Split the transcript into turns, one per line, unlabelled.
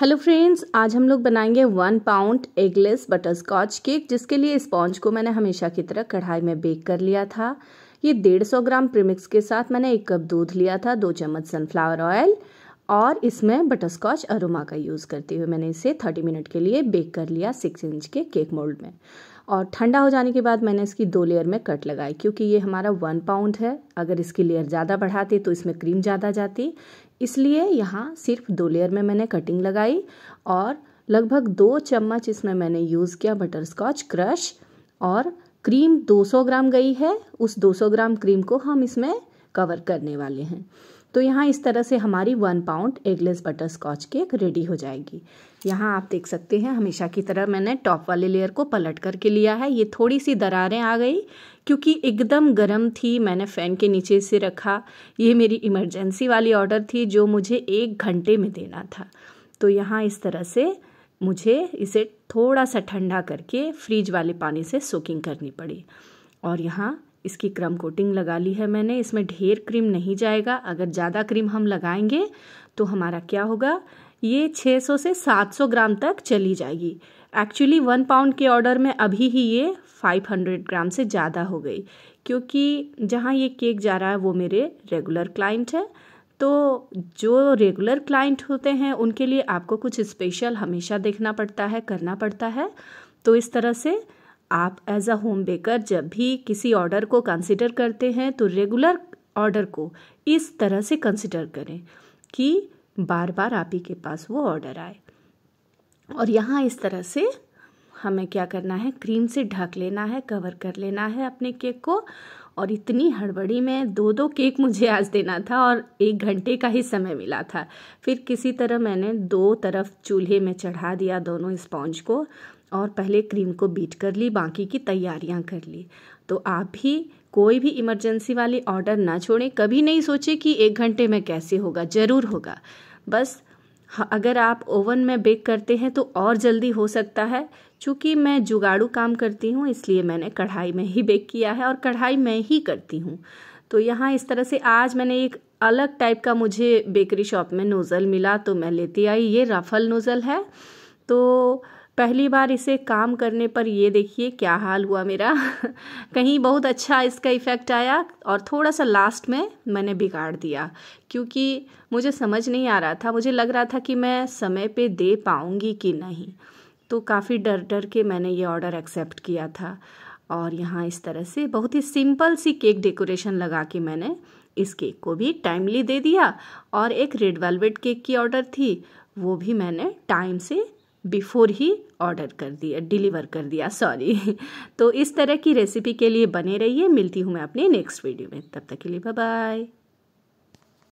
hello friends आज हम लोग बनाएंगे one pound eggless butterscotch cake जिसके लिए स्पॉन्ज को मैंने हमेशा की तरह कढ़ाई में बेक कर लिया था ये डेढ़ सौ ग्राम प्रीमिक्स के साथ मैंने एक कप दूध लिया था दो चम्मच सनफ्लावर ऑयल और इसमें बटर स्कॉच अरोमा का यूज़ करते हुए मैंने इसे 30 मिनट के लिए बेक कर लिया सिक्स इंच के केक मोल्ड में और ठंडा हो जाने के बाद मैंने इसकी दो लेयर में कट लगाई क्योंकि ये हमारा वन पाउंड है अगर इसकी लेयर ज़्यादा बढ़ाते तो इसमें क्रीम ज़्यादा जाती इसलिए यहाँ सिर्फ दो लेयर में मैंने कटिंग लगाई और लगभग दो चम्मच इसमें मैंने यूज़ किया बटर स्कॉच क्रश और क्रीम 200 ग्राम गई है उस 200 ग्राम क्रीम को हम इसमें कवर करने वाले हैं तो यहाँ इस तरह से हमारी one pound eggless butterscotch cake ready हो जाएगी यहाँ आप देख सकते हैं हमेशा की तरह मैंने टॉप वाले लेयर को पलट करके लिया है ये थोड़ी सी दरारें आ गई क्योंकि एकदम गर्म थी मैंने फ़ैन के नीचे से रखा ये मेरी इमरजेंसी वाली ऑर्डर थी जो मुझे एक घंटे में देना था तो यहाँ इस तरह से मुझे इसे थोड़ा सा ठंडा करके फ्रिज वाले पानी से सोकिंग करनी पड़ी और यहाँ इसकी क्रम कोटिंग लगा ली है मैंने इसमें ढेर क्रीम नहीं जाएगा अगर ज़्यादा क्रीम हम लगाएंगे तो हमारा क्या होगा ये 600 से 700 ग्राम तक चली जाएगी एक्चुअली वन पाउंड के ऑर्डर में अभी ही ये 500 ग्राम से ज़्यादा हो गई क्योंकि जहाँ ये केक जा रहा है वो मेरे रेगुलर क्लाइंट है तो जो रेगुलर क्लाइंट होते हैं उनके लिए आपको कुछ स्पेशल हमेशा देखना पड़ता है करना पड़ता है तो इस तरह से आप एज अ होम बेकर जब भी किसी ऑर्डर को कंसिडर करते हैं तो रेगुलर ऑर्डर को इस तरह से कंसिडर करें कि बार बार आप ही के पास वो ऑर्डर आए और यहाँ इस तरह से हमें क्या करना है क्रीम से ढक लेना है कवर कर लेना है अपने केक को और इतनी हड़बड़ी में दो दो केक मुझे आज देना था और एक घंटे का ही समय मिला था फिर किसी तरह मैंने दो तरफ चूल्हे में चढ़ा दिया दोनों स्पॉन्ज को और पहले क्रीम को बीट कर ली बाकी की तैयारियां कर ली तो आप भी कोई भी इमरजेंसी वाली ऑर्डर ना छोड़ें कभी नहीं सोचे कि एक घंटे में कैसे होगा ज़रूर होगा बस अगर आप ओवन में बेक करते हैं तो और जल्दी हो सकता है चूँकि मैं जुगाड़ू काम करती हूँ इसलिए मैंने कढ़ाई में ही बेक किया है और कढ़ाई में ही करती हूँ तो यहाँ इस तरह से आज मैंने एक अलग टाइप का मुझे बेकरी शॉप में नोज़ल मिला तो मैं लेती आई ये रफल नोज़ल है तो पहली बार इसे काम करने पर ये देखिए क्या हाल हुआ मेरा कहीं बहुत अच्छा इसका इफ़ेक्ट आया और थोड़ा सा लास्ट में मैंने बिगाड़ दिया क्योंकि मुझे समझ नहीं आ रहा था मुझे लग रहा था कि मैं समय पे दे पाऊँगी कि नहीं तो काफ़ी डर डर के मैंने ये ऑर्डर एक्सेप्ट किया था और यहाँ इस तरह से बहुत ही सिंपल सी केक डेकोरेशन लगा के मैंने इस केक को भी टाइमली दे दिया और एक रेड वेलवेट केक की ऑर्डर थी वो भी मैंने टाइम से बिफोर ही ऑर्डर कर दिया डिलीवर कर दिया सॉरी तो इस तरह की रेसिपी के लिए बने रहिए मिलती हूँ मैं अपने नेक्स्ट वीडियो में तब तक के लिए बाय बाय